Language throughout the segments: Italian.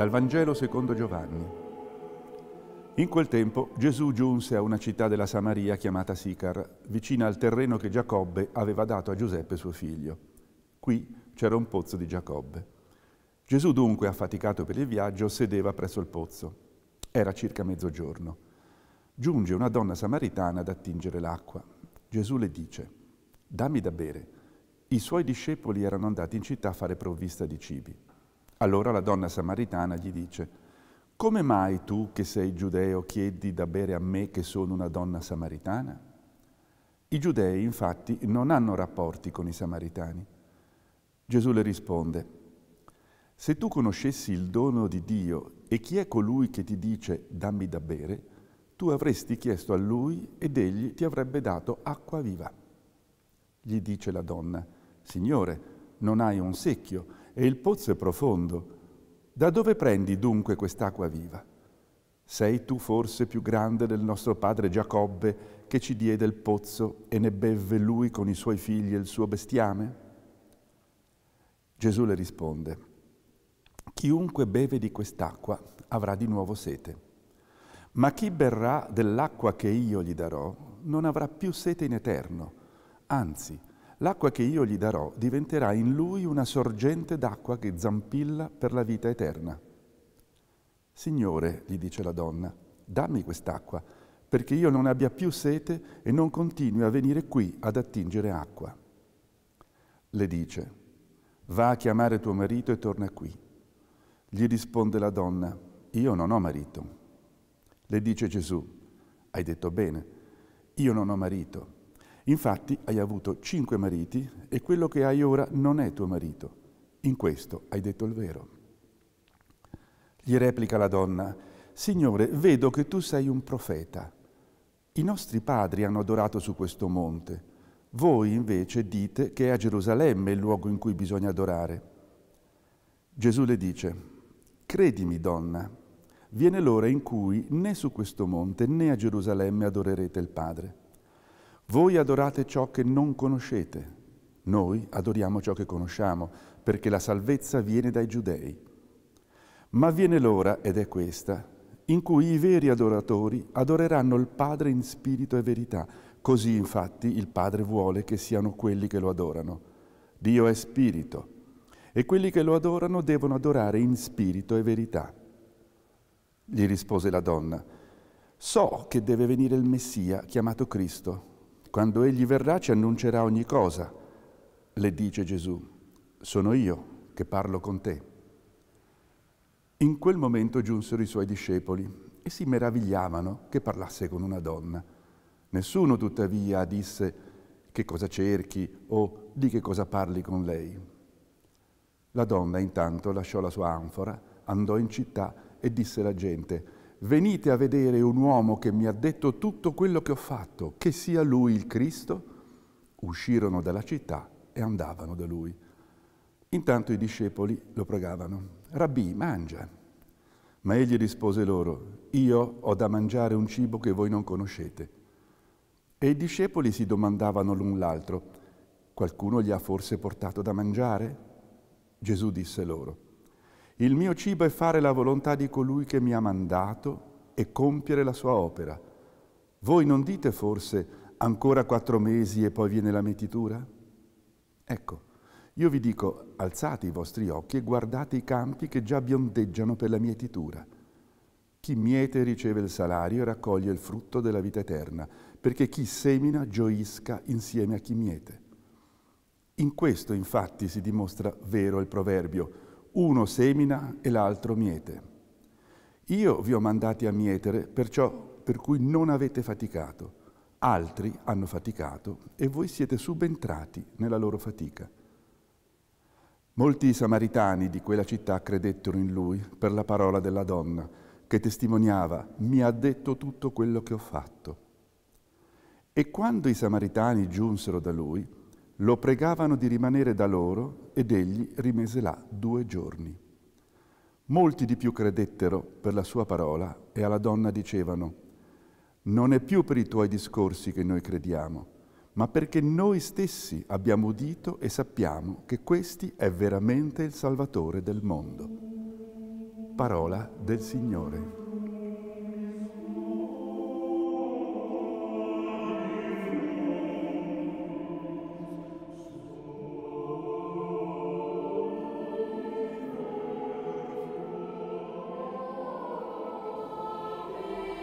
Dal Vangelo secondo Giovanni. In quel tempo Gesù giunse a una città della Samaria chiamata Sicar, vicina al terreno che Giacobbe aveva dato a Giuseppe suo figlio. Qui c'era un pozzo di Giacobbe. Gesù dunque, affaticato per il viaggio, sedeva presso il pozzo. Era circa mezzogiorno. Giunge una donna samaritana ad attingere l'acqua. Gesù le dice, dammi da bere. I suoi discepoli erano andati in città a fare provvista di cibi. Allora la donna samaritana gli dice, come mai tu che sei giudeo chiedi da bere a me che sono una donna samaritana? I giudei infatti non hanno rapporti con i samaritani. Gesù le risponde, se tu conoscessi il dono di Dio e chi è colui che ti dice dammi da bere, tu avresti chiesto a lui ed egli ti avrebbe dato acqua viva. Gli dice la donna, Signore, non hai un secchio e il pozzo è profondo. Da dove prendi dunque quest'acqua viva? Sei tu forse più grande del nostro padre Giacobbe che ci diede il pozzo e ne bevve lui con i suoi figli e il suo bestiame? Gesù le risponde, chiunque beve di quest'acqua avrà di nuovo sete, ma chi berrà dell'acqua che io gli darò non avrà più sete in eterno, anzi L'acqua che io gli darò diventerà in lui una sorgente d'acqua che zampilla per la vita eterna. Signore, gli dice la donna, dammi quest'acqua, perché io non abbia più sete e non continui a venire qui ad attingere acqua. Le dice, va a chiamare tuo marito e torna qui. Gli risponde la donna, io non ho marito. Le dice Gesù, hai detto bene, io non ho marito Infatti hai avuto cinque mariti e quello che hai ora non è tuo marito. In questo hai detto il vero. Gli replica la donna, Signore, vedo che tu sei un profeta. I nostri padri hanno adorato su questo monte. Voi invece dite che è a Gerusalemme il luogo in cui bisogna adorare. Gesù le dice, Credimi, donna, viene l'ora in cui né su questo monte né a Gerusalemme adorerete il Padre. Voi adorate ciò che non conoscete, noi adoriamo ciò che conosciamo, perché la salvezza viene dai giudei. Ma viene l'ora, ed è questa, in cui i veri adoratori adoreranno il Padre in spirito e verità. Così infatti il Padre vuole che siano quelli che lo adorano. Dio è spirito e quelli che lo adorano devono adorare in spirito e verità. Gli rispose la donna, so che deve venire il Messia chiamato Cristo. Quando egli verrà ci annuncerà ogni cosa, le dice Gesù, sono io che parlo con te. In quel momento giunsero i suoi discepoli e si meravigliavano che parlasse con una donna. Nessuno tuttavia disse che cosa cerchi o di che cosa parli con lei. La donna intanto lasciò la sua anfora, andò in città e disse alla gente, venite a vedere un uomo che mi ha detto tutto quello che ho fatto, che sia lui il Cristo, uscirono dalla città e andavano da lui. Intanto i discepoli lo pregavano, Rabbì, mangia. Ma egli rispose loro, io ho da mangiare un cibo che voi non conoscete. E i discepoli si domandavano l'un l'altro, qualcuno gli ha forse portato da mangiare? Gesù disse loro, il mio cibo è fare la volontà di colui che mi ha mandato e compiere la sua opera. Voi non dite forse ancora quattro mesi e poi viene la metitura? Ecco, io vi dico, alzate i vostri occhi e guardate i campi che già biondeggiano per la mietitura. Chi miete riceve il salario e raccoglie il frutto della vita eterna, perché chi semina gioisca insieme a chi miete. In questo infatti si dimostra vero il proverbio, uno semina e l'altro miete. Io vi ho mandati a mietere, perciò per cui non avete faticato. Altri hanno faticato e voi siete subentrati nella loro fatica. Molti samaritani di quella città credettero in lui per la parola della donna, che testimoniava, mi ha detto tutto quello che ho fatto. E quando i samaritani giunsero da lui, lo pregavano di rimanere da loro ed egli rimese là due giorni. Molti di più credettero per la sua parola e alla donna dicevano, non è più per i tuoi discorsi che noi crediamo, ma perché noi stessi abbiamo udito e sappiamo che questi è veramente il Salvatore del mondo. Parola del Signore.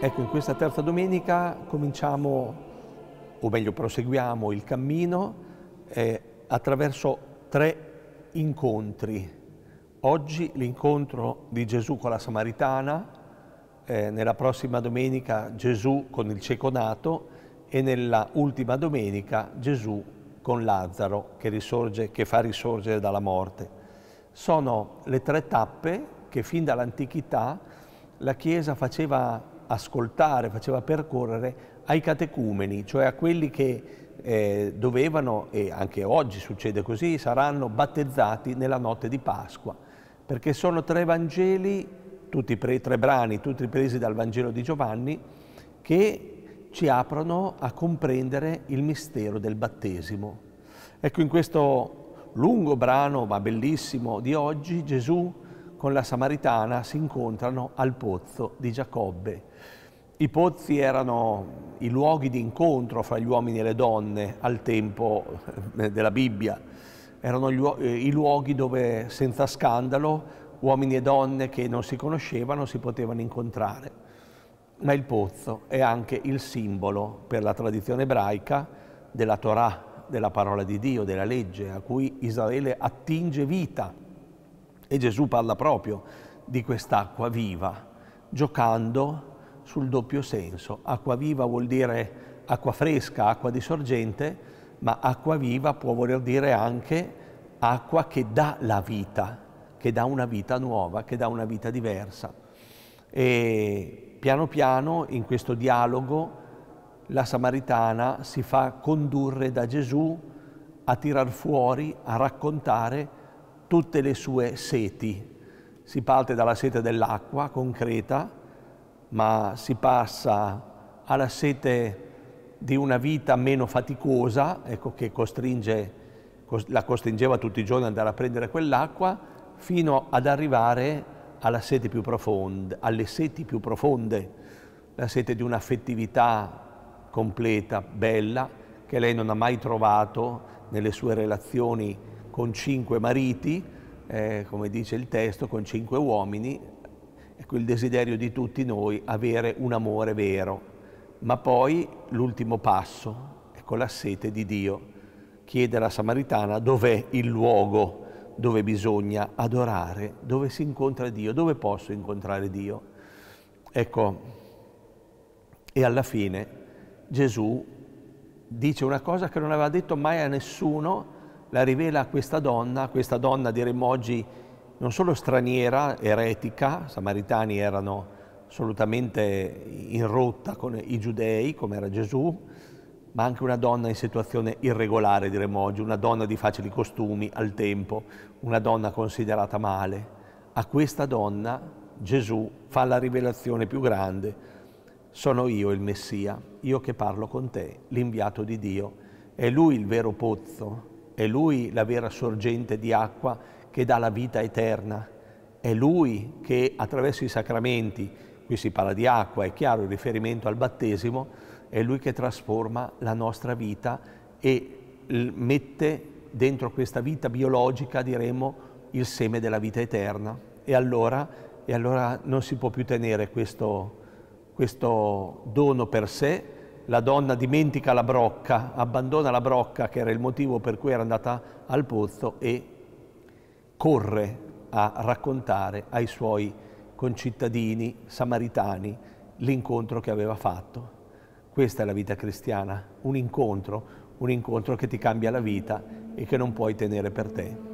Ecco, in questa terza domenica cominciamo, o meglio proseguiamo il cammino eh, attraverso tre incontri. Oggi l'incontro di Gesù con la Samaritana, eh, nella prossima domenica Gesù con il cieco nato e nella ultima domenica Gesù con Lazzaro che, risorge, che fa risorgere dalla morte. Sono le tre tappe che fin dall'antichità la Chiesa faceva ascoltare, faceva percorrere ai catecumeni, cioè a quelli che eh, dovevano, e anche oggi succede così, saranno battezzati nella notte di Pasqua, perché sono tre Vangeli, tutti pre, tre brani, tutti presi dal Vangelo di Giovanni, che ci aprono a comprendere il mistero del battesimo. Ecco, in questo lungo brano, ma bellissimo, di oggi, Gesù con la Samaritana si incontrano al pozzo di Giacobbe. I pozzi erano i luoghi di incontro fra gli uomini e le donne al tempo eh, della Bibbia, erano eh, i luoghi dove senza scandalo uomini e donne che non si conoscevano si potevano incontrare. Ma il pozzo è anche il simbolo per la tradizione ebraica della Torah, della parola di Dio, della legge a cui Israele attinge vita e Gesù parla proprio di quest'acqua viva, giocando sul doppio senso. Acqua viva vuol dire acqua fresca, acqua di sorgente, ma acqua viva può voler dire anche acqua che dà la vita, che dà una vita nuova, che dà una vita diversa. E piano piano in questo dialogo la Samaritana si fa condurre da Gesù a tirar fuori, a raccontare tutte le sue seti. Si parte dalla sete dell'acqua concreta, ma si passa alla sete di una vita meno faticosa, ecco, che costringe, la costringeva tutti i giorni ad andare a prendere quell'acqua, fino ad arrivare alla sete più profonda, alle seti più profonde, la sete di un'affettività completa, bella, che lei non ha mai trovato nelle sue relazioni con cinque mariti, eh, come dice il testo, con cinque uomini, ecco il desiderio di tutti noi avere un amore vero. Ma poi l'ultimo passo, ecco la sete di Dio. Chiede alla Samaritana dov'è il luogo dove bisogna adorare, dove si incontra Dio, dove posso incontrare Dio. Ecco, e alla fine Gesù dice una cosa che non aveva detto mai a nessuno, la rivela a questa donna, questa donna diremmo oggi non solo straniera, eretica, i samaritani erano assolutamente in rotta con i giudei, come era Gesù, ma anche una donna in situazione irregolare, diremmo oggi, una donna di facili costumi al tempo, una donna considerata male. A questa donna Gesù fa la rivelazione più grande, sono io il Messia, io che parlo con te, l'inviato di Dio, è lui il vero pozzo, è Lui la vera sorgente di acqua che dà la vita eterna. È Lui che attraverso i sacramenti, qui si parla di acqua, è chiaro il riferimento al battesimo, è Lui che trasforma la nostra vita e mette dentro questa vita biologica, diremmo, il seme della vita eterna. E allora, e allora non si può più tenere questo, questo dono per sé, la donna dimentica la brocca, abbandona la brocca che era il motivo per cui era andata al pozzo e corre a raccontare ai suoi concittadini samaritani l'incontro che aveva fatto. Questa è la vita cristiana, un incontro, un incontro che ti cambia la vita e che non puoi tenere per te.